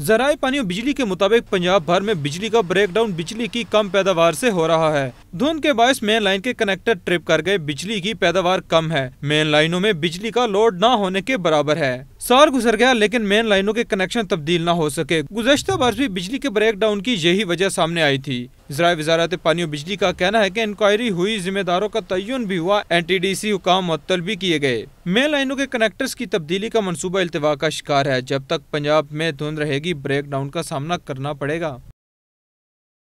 जराए पानी और बिजली के मुताबिक पंजाब भर में बिजली का ब्रेकडाउन बिजली की कम पैदावार से हो रहा है धुंध के बायस मेन लाइन के कनेक्टर ट्रिप कर गए बिजली की पैदावार कम है मेन लाइनों में बिजली का लोड न होने के बराबर है साल गुजर गया लेकिन मेन लाइनों के कनेक्शन तब्दील न हो सके गुजशत वर्ष भी बिजली के ब्रेक डाउन की यही वजह सामने आई थी जरा वजारत पानी और बिजली का कहना है की इंक्वायरी हुई जिम्मेदारों का तयन भी हुआ एन टी डी सी हुकाम भी किए गए मेन लाइनों के कनेक्टर की तब्दीली का मनसूबा इल्तवा का शिकार है जब तक पंजाब में धुंध रहेगी ब्रेक डाउन का सामना करना पड़ेगा